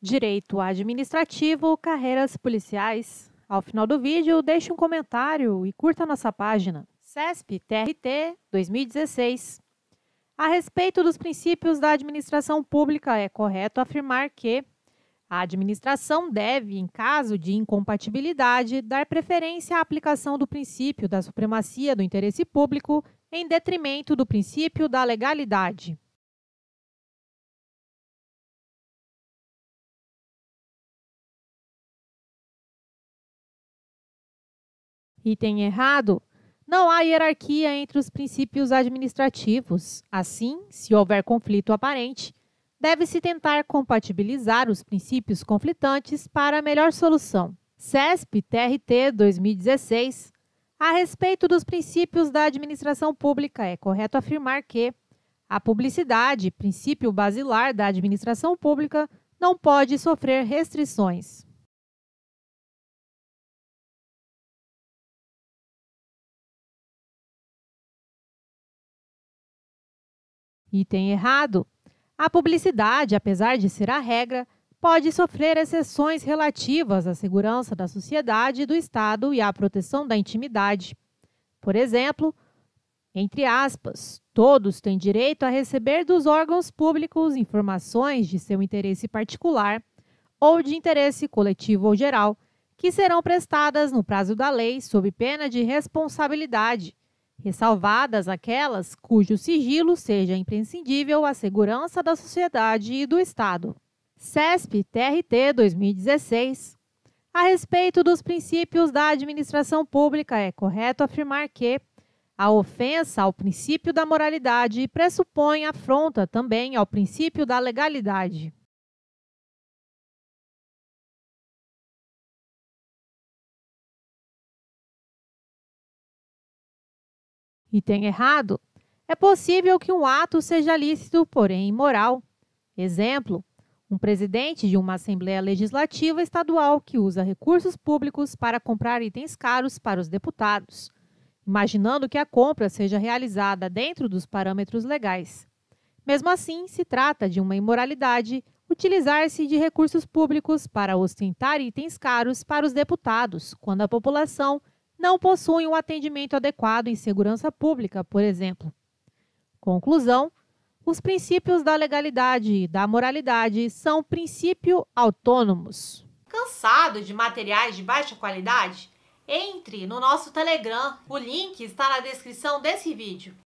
direito administrativo, carreiras policiais. Ao final do vídeo, deixe um comentário e curta nossa página. CESP TRT 2016. A respeito dos princípios da administração pública, é correto afirmar que a administração deve, em caso de incompatibilidade, dar preferência à aplicação do princípio da supremacia do interesse público em detrimento do princípio da legalidade. Item errado. Não há hierarquia entre os princípios administrativos. Assim, se houver conflito aparente, deve-se tentar compatibilizar os princípios conflitantes para a melhor solução. CESP TRT 2016. A respeito dos princípios da administração pública, é correto afirmar que a publicidade, princípio basilar da administração pública, não pode sofrer restrições. Item errado. A publicidade, apesar de ser a regra, pode sofrer exceções relativas à segurança da sociedade e do Estado e à proteção da intimidade. Por exemplo, entre aspas, todos têm direito a receber dos órgãos públicos informações de seu interesse particular ou de interesse coletivo ou geral, que serão prestadas no prazo da lei sob pena de responsabilidade, ressalvadas aquelas cujo sigilo seja imprescindível à segurança da sociedade e do Estado. CESP TRT 2016. A respeito dos princípios da administração pública, é correto afirmar que a ofensa ao princípio da moralidade pressupõe afronta também ao princípio da legalidade. Item errado. É possível que um ato seja lícito, porém imoral. Exemplo: um presidente de uma Assembleia Legislativa Estadual que usa recursos públicos para comprar itens caros para os deputados, imaginando que a compra seja realizada dentro dos parâmetros legais. Mesmo assim, se trata de uma imoralidade utilizar-se de recursos públicos para ostentar itens caros para os deputados, quando a população não possuem um atendimento adequado em segurança pública, por exemplo. Conclusão: os princípios da legalidade e da moralidade são princípio autônomos. Cansado de materiais de baixa qualidade? Entre no nosso Telegram, o link está na descrição desse vídeo.